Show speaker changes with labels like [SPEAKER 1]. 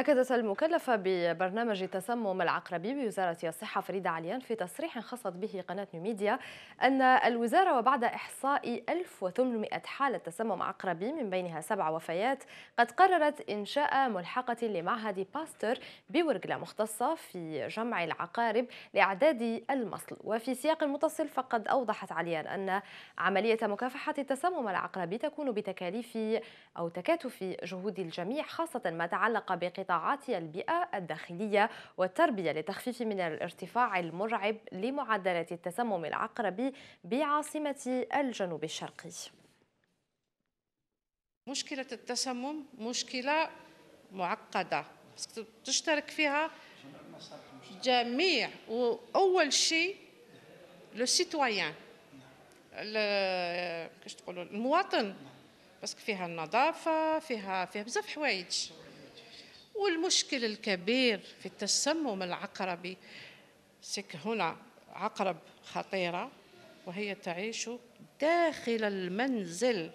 [SPEAKER 1] أكدت المكلفة ببرنامج تسمم العقربي بوزارة الصحة فريدة عليان في تصريح خاصت به قناة نيوميديا أن الوزارة وبعد إحصاء 1800 حالة تسمم عقربي من بينها سبع وفيات قد قررت إنشاء ملحقة لمعهد باستر بورقلة مختصة في جمع العقارب لإعداد المصل وفي سياق متصل فقد أوضحت عليان أن عملية مكافحة التسمم العقربي تكون بتكاليف أو تكاتف جهود الجميع خاصة ما تعلق بقطاع قطاعات البيئة الداخلية والتربية لتخفيف من الارتفاع المرعب لمعدلة التسمم العقربي بعاصمة الجنوب الشرقي
[SPEAKER 2] مشكلة التسمم مشكلة معقدة تشترك فيها جميع وأول شيء لو سيتويان كاش تقولوا المواطن باسكو فيها النظافة فيها فيها بزاف حوايج المشكل الكبير في التسمم العقربي سك هنا عقرب خطيرة وهي تعيش داخل المنزل